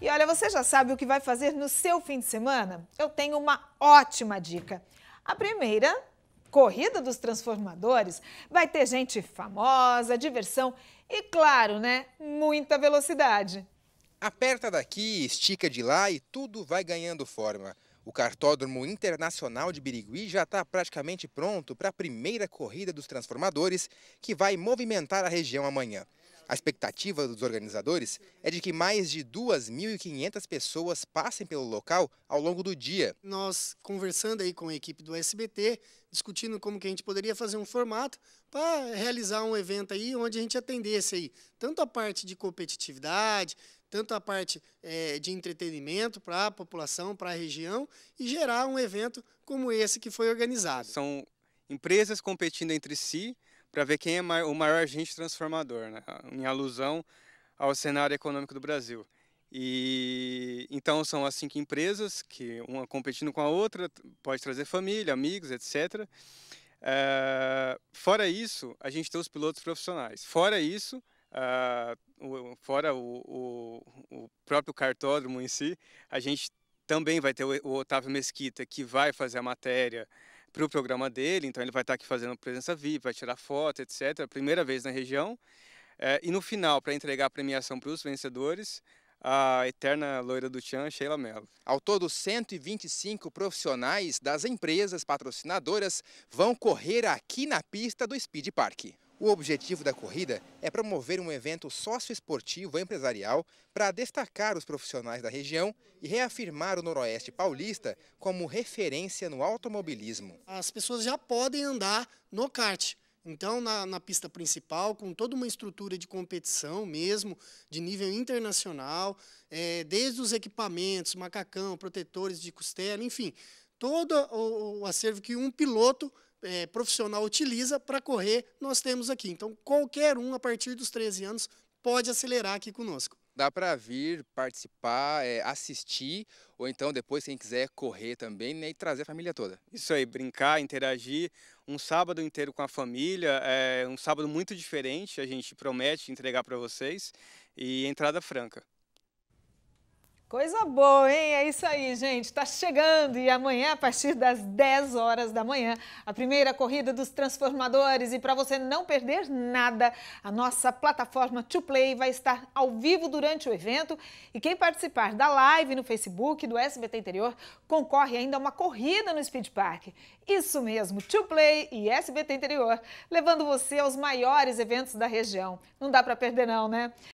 E olha, você já sabe o que vai fazer no seu fim de semana? Eu tenho uma ótima dica. A primeira, Corrida dos Transformadores, vai ter gente famosa, diversão e, claro, né, muita velocidade. Aperta daqui, estica de lá e tudo vai ganhando forma. O Cartódromo Internacional de Birigui já está praticamente pronto para a primeira corrida dos Transformadores, que vai movimentar a região amanhã. A expectativa dos organizadores é de que mais de 2.500 pessoas passem pelo local ao longo do dia. Nós conversando aí com a equipe do SBT, discutindo como que a gente poderia fazer um formato para realizar um evento aí onde a gente atendesse aí tanto a parte de competitividade, tanto a parte é, de entretenimento para a população, para a região e gerar um evento como esse que foi organizado. São empresas competindo entre si para ver quem é o maior agente transformador, né? em alusão ao cenário econômico do Brasil. E então são as cinco empresas que uma competindo com a outra pode trazer família, amigos, etc. Eh, fora isso, a gente tem os pilotos profissionais. Fora isso, o, fora o, o, o, próprio cartódromo em si, a gente também vai ter o, Otávio Mesquita que vai fazer a matéria para o programa dele, então ele vai estar aqui fazendo presença VIP, vai tirar foto, etc. Primeira vez na região. É, e no final, para entregar a premiação para os vencedores, a eterna loira do Tchan, Sheila Mello. Ao todo, 125 profissionais das empresas patrocinadoras vão correr aqui na pista do Speed Park. O objetivo da corrida é promover um evento socioesportivo empresarial para destacar os profissionais da região e reafirmar o Noroeste Paulista como referência no automobilismo. As pessoas já podem andar no kart. Então, na, na, pista principal, com toda uma estrutura de competição mesmo, de nível internacional, é, desde os equipamentos, macacão, protetores de costela, enfim, todo o, o acervo que um piloto é, profissional utiliza para correr, nós temos aqui. Então, qualquer um, a partir dos 13 anos, pode acelerar aqui conosco. Dá para vir, participar, é, assistir, ou então depois, quem quiser, correr também né, e trazer a família toda. Isso aí, brincar, interagir, um sábado inteiro com a família, é um sábado muito diferente, a gente promete entregar para vocês, e entrada franca. Coisa boa, hein? É isso aí, gente. Está chegando e amanhã, a partir das 10 horas da manhã, a primeira corrida dos transformadores. E para você não perder nada, a nossa plataforma To Play vai estar ao vivo durante o evento. E quem participar da live no Facebook do SBT Interior concorre ainda a uma corrida no Speed Park. Isso mesmo, To Play e SBT Interior, levando você aos maiores eventos da região. Não dá para perder, não, né?